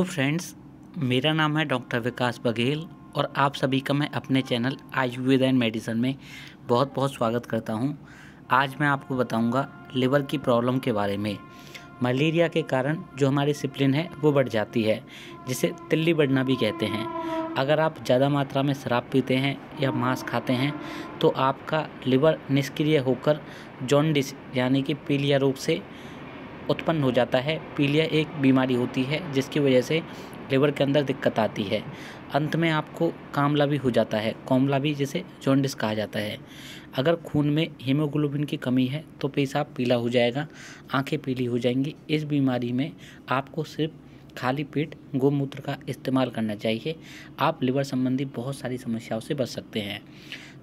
तो फ्रेंड्स मेरा नाम है डॉक्टर विकास बघेल और आप सभी का मैं अपने चैनल आयुर्वेद एंड मेडिसन में बहुत बहुत स्वागत करता हूं। आज मैं आपको बताऊंगा लिवर की प्रॉब्लम के बारे में मलेरिया के कारण जो हमारी सिप्लिन है वो बढ़ जाती है जिसे तिल्ली बढ़ना भी कहते हैं अगर आप ज़्यादा मात्रा में शराब पीते हैं या मांस खाते हैं तो आपका लिवर निष्क्रिय होकर जॉन्डिस यानी कि पीलिया रोग से उत्पन्न हो जाता है पीलिया एक बीमारी होती है जिसकी वजह से लिवर के अंदर दिक्कत आती है अंत में आपको कामला भी हो जाता है कोमला भी जिसे जॉन्डिस कहा जाता है अगर खून में हीमोग्लोबिन की कमी है तो पेशाब पीला हो जाएगा आंखें पीली हो जाएंगी इस बीमारी में आपको सिर्फ खाली पेट गोमूत्र का इस्तेमाल करना चाहिए आप लिवर संबंधी बहुत सारी समस्याओं से बच सकते हैं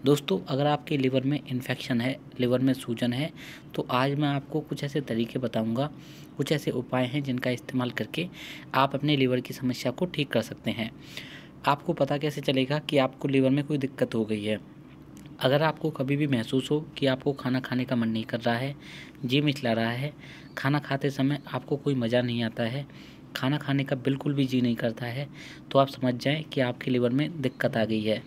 दोस्तों अगर आपके लीवर में इन्फेक्शन है लीवर में सूजन है तो आज मैं आपको कुछ ऐसे तरीके बताऊंगा कुछ ऐसे उपाय हैं जिनका इस्तेमाल करके आप अपने लीवर की समस्या को ठीक कर सकते हैं आपको पता कैसे चलेगा कि आपको लीवर में कोई दिक्कत हो गई है अगर आपको कभी भी महसूस हो कि आपको खाना खाने का मन नहीं कर रहा है जी मिचला रहा है खाना खाते समय आपको कोई मज़ा नहीं आता है खाना खाने का बिल्कुल भी जी नहीं करता है तो आप समझ जाएं कि आपके लीवर में दिक्कत आ गई है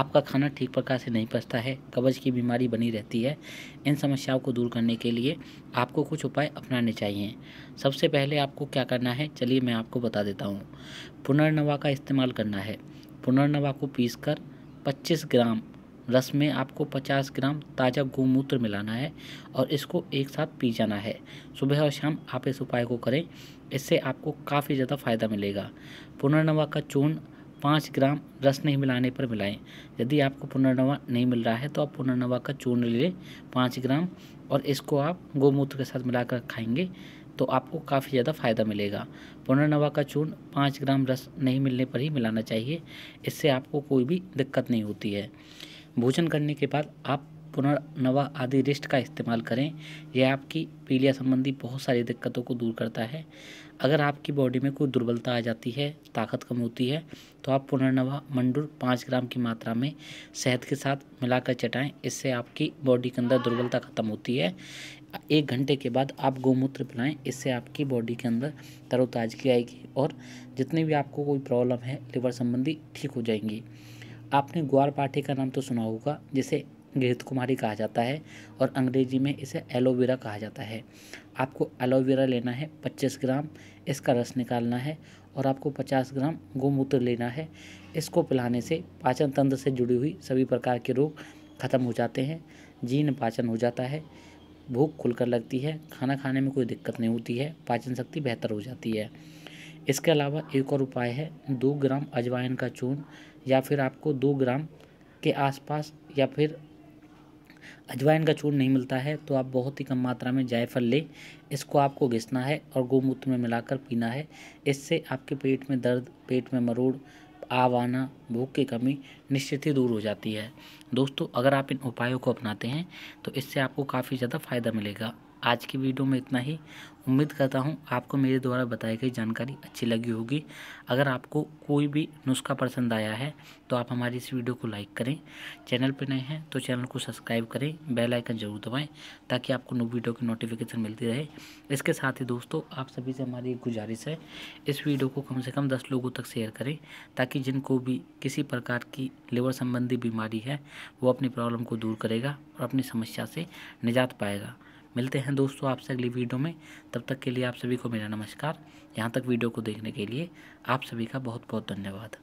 आपका खाना ठीक प्रकार से नहीं पचता है कब्ज की बीमारी बनी रहती है इन समस्याओं को दूर करने के लिए आपको कुछ उपाय अपनाने चाहिए सबसे पहले आपको क्या करना है चलिए मैं आपको बता देता हूँ पुनर्नवा का इस्तेमाल करना है पुनर्नवा को पीस कर पच्चीस ग्राम रस में आपको 50 ग्राम ताज़ा गोमूत्र मिलाना है और इसको एक साथ पी जाना है सुबह और शाम आप इस उपाय को करें इससे आपको काफ़ी ज़्यादा फ़ायदा मिलेगा पुनर्नवा का चूर्ण पाँच ग्राम रस नहीं मिलाने पर मिलाएं यदि आपको पुनर्नवा नहीं मिल रहा है तो आप पुनर्नवा का चूर्ण ले लें पाँच ग्राम और इसको आप गोमूत्र के साथ मिलाकर खाएंगे तो आपको काफ़ी ज़्यादा फ़ायदा मिलेगा पुनर्नवा का चूर्ण पाँच ग्राम रस नहीं मिलने पर ही मिलाना चाहिए इससे आपको कोई भी दिक्कत नहीं होती है भोजन करने के बाद आप पुनर्नवा आदि रिस्ट का इस्तेमाल करें यह आपकी पीलिया संबंधी बहुत सारी दिक्कतों को दूर करता है अगर आपकी बॉडी में कोई दुर्बलता आ जाती है ताकत कम होती है तो आप पुनर्नवा मंडूर पाँच ग्राम की मात्रा में शहद के साथ मिलाकर चटाएं इससे आपकी बॉडी के अंदर दुर्बलता खत्म होती है एक घंटे के बाद आप गोमूत्र पिलाएं इससे आपकी बॉडी के अंदर तरोताजगी आएगी और जितने भी आपको कोई प्रॉब्लम है लिवर संबंधी ठीक हो जाएंगी आपने ग्वार पार्टी का नाम तो सुना होगा जिसे घृत कुमारी कहा जाता है और अंग्रेजी में इसे एलोवेरा कहा जाता है आपको एलोवेरा लेना है 25 ग्राम इसका रस निकालना है और आपको 50 ग्राम गोमूत्र लेना है इसको पिलाने से पाचन तंत्र से जुड़ी हुई सभी प्रकार के रोग ख़त्म हो जाते हैं जीन पाचन हो जाता है भूख खुलकर लगती है खाना खाने में कोई दिक्कत नहीं होती है पाचन शक्ति बेहतर हो जाती है इसके अलावा एक और उपाय है दो ग्राम अजवाइन का चूर्ण या फिर आपको दो ग्राम के आसपास या फिर अजवाइन का चूर्ण नहीं मिलता है तो आप बहुत ही कम मात्रा में जायफल लें इसको आपको घिसना है और गोमूत्र में मिलाकर पीना है इससे आपके पेट में दर्द पेट में मरोड़ आवाना आना भूख की कमी निश्चित ही दूर हो जाती है दोस्तों अगर आप इन उपायों को अपनाते हैं तो इससे आपको काफ़ी ज़्यादा फ़ायदा मिलेगा आज की वीडियो में इतना ही उम्मीद करता हूँ आपको मेरे द्वारा बताई गई जानकारी अच्छी लगी होगी अगर आपको कोई भी नुस्खा पसंद आया है तो आप हमारी इस वीडियो को लाइक करें चैनल पर नए हैं तो चैनल को सब्सक्राइब करें बेल आइकन जरूर दबाएं ताकि आपको नो वीडियो की नोटिफिकेशन मिलती रहे इसके साथ ही दोस्तों आप सभी से हमारी गुजारिश है इस वीडियो को कम से कम दस लोगों तक शेयर करें ताकि जिनको भी किसी प्रकार की लिवर संबंधी बीमारी है वो अपनी प्रॉब्लम को दूर करेगा और अपनी समस्या से निजात पाएगा मिलते हैं दोस्तों आपसे अगली वीडियो में तब तक के लिए आप सभी को मेरा नमस्कार यहाँ तक वीडियो को देखने के लिए आप सभी का बहुत बहुत धन्यवाद